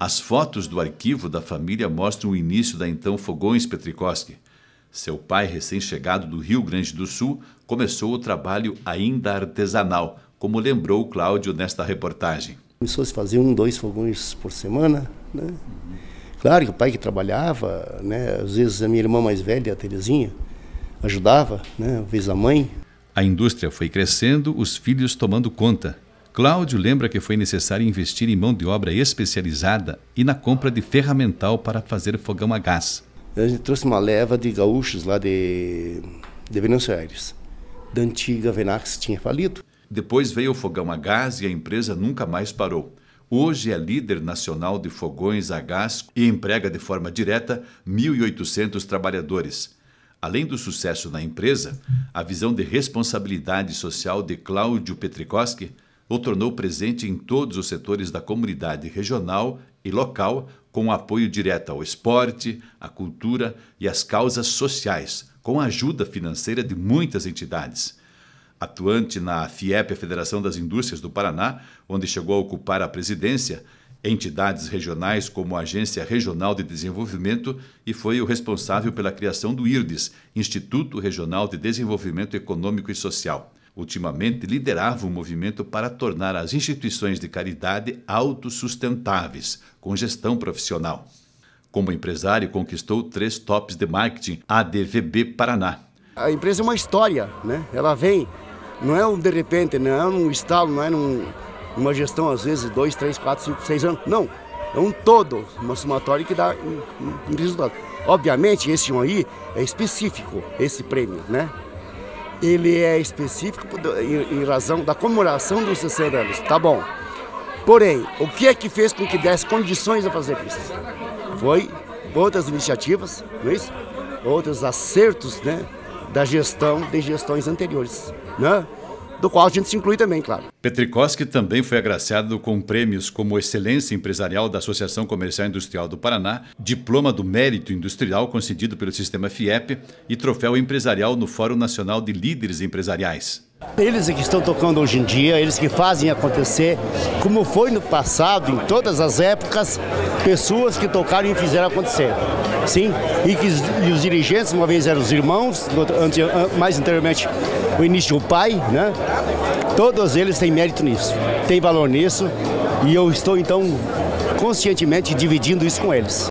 As fotos do arquivo da família mostram o início da então Fogões Petrikowski. Seu pai, recém-chegado do Rio Grande do Sul, começou o trabalho ainda artesanal, como lembrou Cláudio nesta reportagem. Começou a se fazer um, dois fogões por semana, né? Claro que o pai que trabalhava, né? Às vezes a minha irmã mais velha, a Terezinha, ajudava, né? Às vezes a mãe. A indústria foi crescendo, os filhos tomando conta. Cláudio lembra que foi necessário investir em mão de obra especializada e na compra de ferramental para fazer fogão a gás. A gente trouxe uma leva de gaúchos lá de, de Venâncio Aires. Da antiga Venax tinha falido. Depois veio o fogão a gás e a empresa nunca mais parou. Hoje é líder nacional de fogões a gás e emprega de forma direta 1.800 trabalhadores. Além do sucesso na empresa, a visão de responsabilidade social de Cláudio Petrikoski o tornou presente em todos os setores da comunidade regional e local, com apoio direto ao esporte, à cultura e às causas sociais, com a ajuda financeira de muitas entidades. Atuante na FIEP, a Federação das Indústrias do Paraná, onde chegou a ocupar a presidência, entidades regionais como a Agência Regional de Desenvolvimento e foi o responsável pela criação do IRDES, Instituto Regional de Desenvolvimento Econômico e Social ultimamente liderava o um movimento para tornar as instituições de caridade autossustentáveis, com gestão profissional. Como empresário, conquistou três tops de marketing ADVB Paraná. A empresa é uma história, né? Ela vem, não é um de repente, não é um estalo, não é num, uma gestão às vezes dois, três, quatro, cinco, seis anos. Não, é um todo, uma somatória que dá um, um resultado. Obviamente, esse aí é específico, esse prêmio, né? ele é específico em razão da comemoração dos 60 anos, tá bom. Porém, o que é que fez com que desse condições a fazer isso? Foi outras iniciativas, não é isso? Outros acertos, né? Da gestão de gestões anteriores, né? do qual a gente se inclui também, claro. Petrikowski também foi agraciado com prêmios como Excelência Empresarial da Associação Comercial Industrial do Paraná, Diploma do Mérito Industrial concedido pelo Sistema FIEP e Troféu Empresarial no Fórum Nacional de Líderes Empresariais. Eles é que estão tocando hoje em dia, eles que fazem acontecer, como foi no passado, em todas as épocas, pessoas que tocaram e fizeram acontecer. Sim, e que e os dirigentes, uma vez eram os irmãos, mais anteriormente o início o pai, né? Todos eles têm mérito nisso, têm valor nisso, e eu estou então conscientemente dividindo isso com eles.